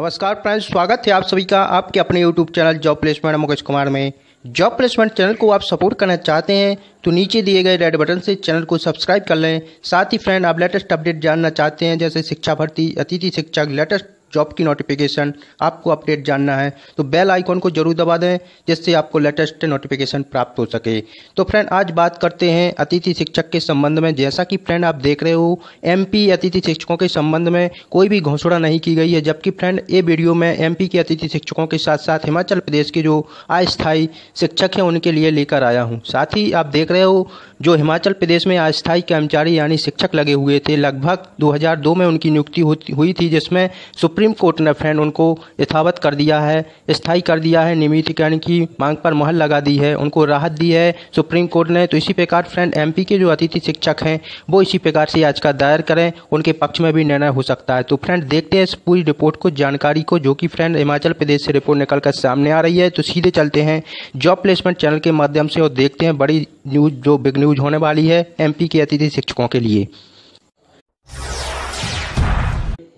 नमस्कार फ्रेंड्स स्वागत है आप सभी का आपके अपने YouTube channel job placement Mukesh Kumar में जॉब प्लेसमेंट चैनल को आप सपोर्ट करना चाहते हैं तो नीचे दिए गए रेड बटन से चैनल को सब्सक्राइब कर लें साथ ही फ्रेंड आप लेटेस्ट अपडेट जानना चाहते हैं जैसे शिक्षा भर्ती अतिथि शिक्षक लेटेस्ट जॉब की नोटिफिकेशन आपको अपडेट जानना है तो बेल आइकॉन को जरूर दबा दें जिससे आपको लेटेस्ट नोटिफिकेशन प्राप्त हो सके तो फ्रेंड आज बात करते हैं अतिथि शिक्षक के संबंध में जैसा कि फ्रेंड आप देख रहे हो एमपी अतिथि शिक्षकों के संबंध में कोई भी घोषणा नहीं की गई है जबकि फ्रेंड ये वीडियो में एम के अतिथि शिक्षकों के साथ साथ हिमाचल प्रदेश के जो अस्थायी शिक्षक हैं उनके लिए लेकर आया हूँ साथ ही आप देख रहे हो जो हिमाचल प्रदेश में अस्थायी कर्मचारी यानी शिक्षक लगे हुए थे लगभग 2002 में उनकी नियुक्ति हुई थी जिसमें सुप्रीम सुप्रीम कोर्ट ने फैन उनको यथावत कर दिया है स्थाई कर दिया है नियमितीकरण की मांग पर मोहर लगा दी है उनको राहत दी है सुप्रीम कोर्ट ने तो इसी प्रकार फ्रेंड एमपी के जो अतिथि शिक्षक हैं वो इसी प्रकार से याचिका दायर करें उनके पक्ष में भी निर्णय हो सकता है तो फ्रेंड देखते हैं इस पूरी रिपोर्ट को जानकारी को जो कि फ्रेंड हिमाचल प्रदेश से रिपोर्ट निकल कर सामने आ रही है तो सीधे चलते हैं जॉब प्लेसमेंट चैनल के माध्यम से और देखते हैं बड़ी न्यूज जो बिग न्यूज होने वाली है एमपी के अतिथि शिक्षकों के लिए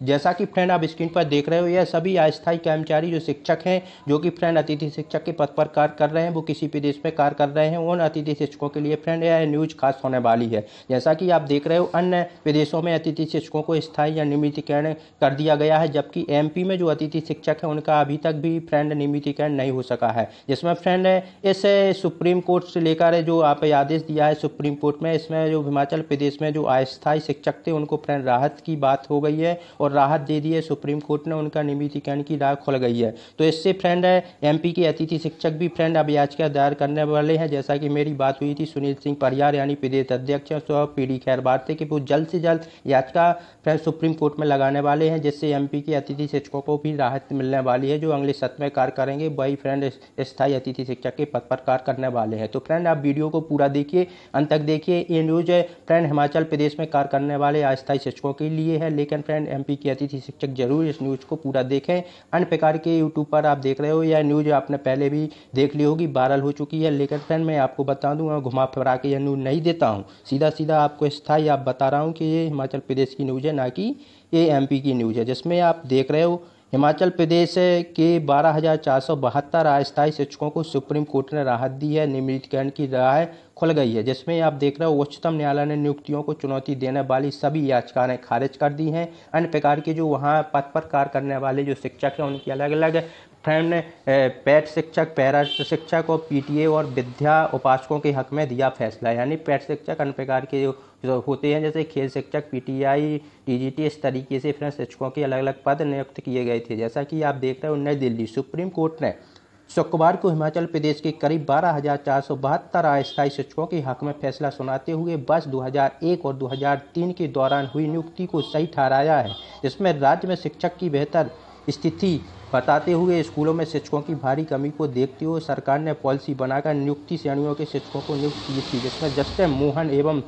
जैसा कि फ्रेंड आप स्क्रीन पर देख रहे हो यह सभी अस्थायी कर्मचारी जो शिक्षक हैं जो कि फ्रेंड अतिथि शिक्षक के पद पर कार्य कर रहे हैं वो किसी भी देश में कार्य कर रहे हैं उन अतिथि शिक्षकों के लिए फ्रेंड यह न्यूज खास होने वाली है जैसा कि आप देख रहे हो अन्य विदेशों में अतिथि शिक्षकों को स्थायी या नियमितीकरण कर दिया गया है जबकि एम में जो अतिथि शिक्षक है उनका अभी तक भी फ्रेंड नियमितकरण नहीं हो सका है जिसमें फ्रेंड इस सुप्रीम कोर्ट से लेकर जो आप आदेश दिया है सुप्रीम कोर्ट में इसमें जो हिमाचल प्रदेश में जो अस्थायी शिक्षक थे उनको फ्रेंड राहत की बात हो गई है और और राहत दे दी है सुप्रीम कोर्ट ने उनका निमितीकरण की राह खुल गई है तो इससे फ्रेंड है एम के अतिथि शिक्षक भी फ्रेंड अब याचिका दायर करने वाले हैं जैसा कि मेरी बात हुई थी सुनील सिंह परियार यानी प्रदेश अध्यक्ष और पी डी खैरबार थे कि वो जल्द से जल्द याचिका फ्रेंड सुप्रीम कोर्ट में लगाने वाले हैं जिससे एम के अतिथि शिक्षकों को भी राहत मिलने वाली है जो अगले सत्र में कार्य करेंगे वही फ्रेंड स्थायी अतिथि शिक्षक के पद पर कार्य करने वाले हैं तो फ्रेंड आप वीडियो को पूरा देखिए अंत तक देखिए ये न्यूज फ्रेंड हिमाचल प्रदेश में कार्य करने वाले अस्थायी शिक्षकों के लिए है लेकिन फ्रेंड एम की अतिथि शिक्षक जरूर इस न्यूज़ को पूरा देखें अन्य प्रकार के यूट्यूब पर आप देख रहे हो यह न्यूज़ आपने पहले भी देख ली होगी वायरल हो चुकी है लेकिन फ्रेंड मैं आपको बता दूँ मैं घुमा फिरा के यह न्यूज़ नहीं देता हूँ सीधा सीधा आपको स्थायी आप बता रहा हूँ कि ये हिमाचल प्रदेश की न्यूज़ है ना कि ये एमपी की न्यूज़ है जिसमें आप देख रहे हो हिमाचल प्रदेश के बारह हज़ार चार सौ बहत्तर अस्थायी शिक्षकों को सुप्रीम कोर्ट ने राहत दी है नियमितीकरण की राह खुल गई है जिसमें आप देख रहे हो उच्चतम न्यायालय ने नियुक्तियों को चुनौती देने वाली सभी याचिकाएं खारिज कर दी हैं अन्य प्रकार के जो वहाँ पद पर कार्य करने वाले जो शिक्षक हैं उनकी अलग अलग फ्रेंड पैट शिक्षक पैरा शिक्षक और पीटीए और विद्या उपासकों के हक में दिया फैसला यानी पैट शिक्षक अन्य प्रकार के जो होते हैं जैसे खेल शिक्षक पीटीआई डीजीटी इस तरीके से फ्रेंड शिक्षकों के अलग अलग पद नियुक्त किए गए थे जैसा कि आप देख रहे हो नई दिल्ली सुप्रीम कोर्ट ने शुक्रवार को हिमाचल प्रदेश के करीब बारह हजार चार सौ बहत्तर अस्थायी शिक्षकों के हक में फैसला सुनाते हुए वर्ष 2001 और 2003 के दौरान हुई नियुक्ति को सही ठहराया है जिसमें राज्य में शिक्षक की बेहतर स्थिति बताते हुए स्कूलों में शिक्षकों की भारी कमी को देखते हुए सरकार ने पॉलिसी बनाकर नियुक्ति श्रेणियों के शिक्षकों को नियुक्त की थी जिसमें जस्टिस मोहन एवं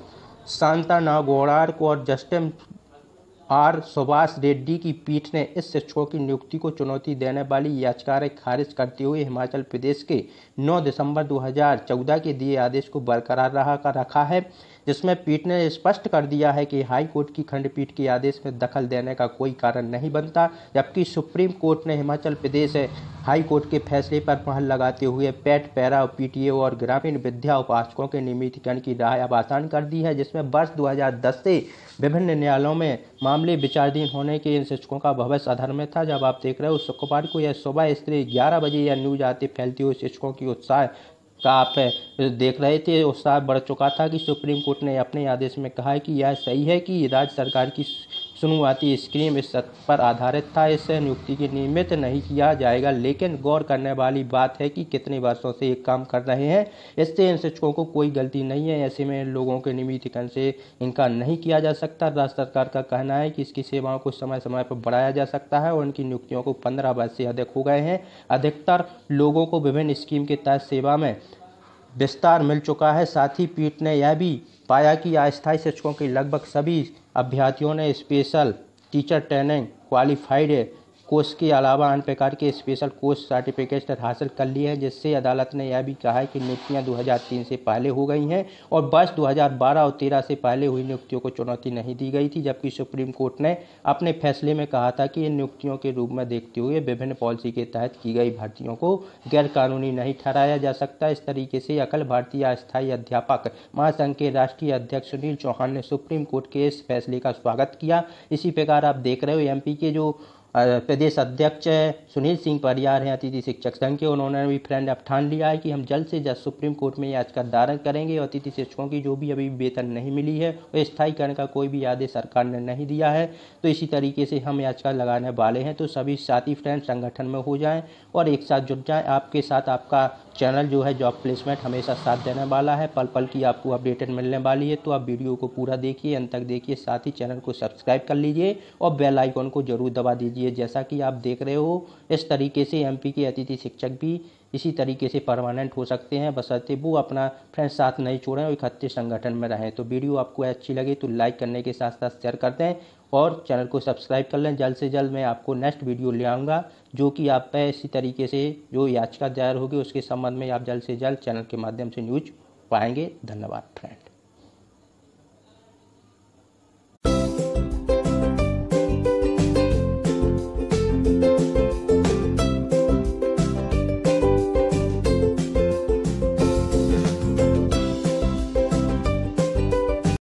को और जस्टिन आर सुभाष रेड्डी की पीठ ने इस शिक्षकों की नियुक्ति को चुनौती देने वाली याचिकाएं खारिज करते हुए हिमाचल प्रदेश के 9 दिसंबर 2014 के दिए आदेश को बरकरार रहा कर रखा है जिसमें पीठ ने स्पष्ट कर दिया है कि हाई कोर्ट की खंडपीठ के आदेश में दखल देने का कोई कारण नहीं बनता जबकि सुप्रीम कोर्ट ने हिमाचल प्रदेश हाई कोर्ट के फैसले पर पहल लगाते हुए पेट पैरा पीटीए और ग्रामीण विद्या उपासकों के नियमितकरण की राय अब आसान कर दी है जिसमें वर्ष 2010 से विभिन्न न्यायालयों में मामले मामले विचाराधीन होने के इन शिक्षकों का भविष्य अधर में था जब आप देख रहे हो शुक्रवार को यह सुबह स्त्री ग्यारह बजे यह न्यूज आती फैलती हुई शिक्षकों की उत्साह का आप देख रहे थे उत्साह बढ़ चुका था कि सुप्रीम कोर्ट ने अपने आदेश में कहा है कि यह सही है कि राज्य सरकार की शुरुआती स्क्रीम इस पर आधारित था इससे नियुक्ति की नियमित नहीं किया जाएगा लेकिन गौर करने वाली बात है कि कितने वर्षों से ये काम कर रहे हैं इससे इन शिक्षकों को कोई गलती नहीं है ऐसे में लोगों के नियमितकरण से इनका नहीं किया जा सकता राज्य सरकार का कहना है कि इसकी सेवाओं को समय समय पर बढ़ाया जा सकता है और इनकी नियुक्तियों को पंद्रह वर्ष से अधिक हो गए हैं अधिकतर लोगों को विभिन्न स्कीम के तहत सेवा में विस्तार मिल चुका है साथ ही पीठ ने यह भी पाया कि अस्थायी शिक्षकों के लगभग सभी अभ्यर्थियों ने special teacher training qualified course के अलावा अन्य प्रकार के स्पेशल कोर्स सर्टिफिकेट हासिल कर लिए हैं जिससे अदालत ने यह भी कहा है कि नियुक्तियां 2003 से पहले हो गई हैं और वर्ष 2012 और 13 से पहले हुई नियुक्तियों को चुनौती नहीं दी गई थी जबकि सुप्रीम कोर्ट ने अपने फैसले में कहा था कि इन नियुक्तियों के रूप में देखते हुए विभिन्न पॉलिसी के तहत की गई भर्तियों को गैरकानूनी नहीं ठहराया जा सकता इस तरीके से अखिल भारतीय अस्थायी अध्यापक महासंघ के राष्ट्रीय अध्यक्ष सुनील चौहान ने सुप्रीम कोर्ट के इस फैसले का स्वागत किया इसी प्रकार आप देख रहे हो एम के जो प्रदेश अध्यक्ष सुनील सिंह परियार हैं अतिथि शिक्षक संघ के उन्होंने भी फ्रेंड अब ठान लिया है कि हम जल्द से जल्द सुप्रीम कोर्ट में याचिका दायर करेंगे और अतिथि शिक्षकों की जो भी अभी वेतन नहीं मिली है और स्थायीकरण का कोई भी आदेश सरकार ने नहीं दिया है तो इसी तरीके से हम याचिका लगाने वाले हैं तो सभी साथी फ्रेंड संगठन में हो जाएँ और एक साथ जुट जाएँ आपके साथ आपका चैनल जो है जॉब प्लेसमेंट हमेशा साथ देने वाला है पल पल की आपको अपडेटेड मिलने वाली है तो आप वीडियो को पूरा देखिए अंत तक देखिए साथ ही चैनल को सब्सक्राइब कर लीजिए और बेल आइकॉन को जरूर दबा दीजिए जैसा कि आप देख रहे हो इस तरीके से एमपी के अतिथि शिक्षक भी इसी तरीके से परमानेंट हो सकते हैं बस बसते वो अपना फ्रेंड साथ नहीं छोड़ें और इकट्ठे संगठन में रहें तो वीडियो आपको अच्छी लगे तो लाइक करने के साथ साथ शेयर कर दें और चैनल को सब्सक्राइब कर लें जल्द से जल्द मैं आपको नेक्स्ट वीडियो ले आऊँगा जो कि आप पर इसी तरीके से जो याचिका दायर होगी उसके संबंध में आप जल्द से जल्द चैनल के माध्यम से न्यूज पाएंगे धन्यवाद फ्रेंड